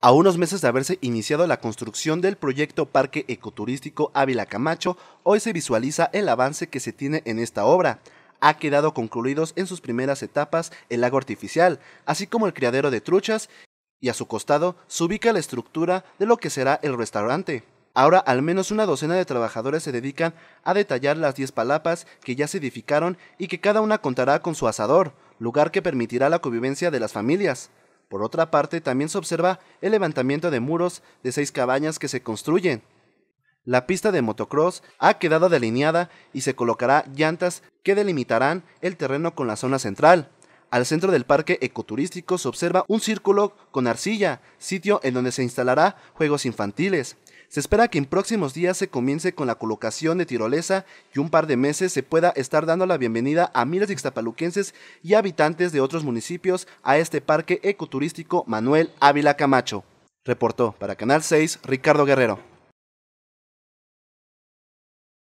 a unos meses de haberse iniciado la construcción del proyecto Parque Ecoturístico Ávila Camacho, hoy se visualiza el avance que se tiene en esta obra. Ha quedado concluidos en sus primeras etapas el lago artificial, así como el criadero de truchas, y a su costado se ubica la estructura de lo que será el restaurante. Ahora al menos una docena de trabajadores se dedican a detallar las 10 palapas que ya se edificaron y que cada una contará con su asador, lugar que permitirá la convivencia de las familias. Por otra parte, también se observa el levantamiento de muros de seis cabañas que se construyen. La pista de motocross ha quedado delineada y se colocará llantas que delimitarán el terreno con la zona central. Al centro del parque ecoturístico se observa un círculo con arcilla, sitio en donde se instalará juegos infantiles. Se espera que en próximos días se comience con la colocación de tirolesa y un par de meses se pueda estar dando la bienvenida a miles de ixtapaluquenses y habitantes de otros municipios a este parque ecoturístico Manuel Ávila Camacho. Reportó para Canal 6 Ricardo Guerrero.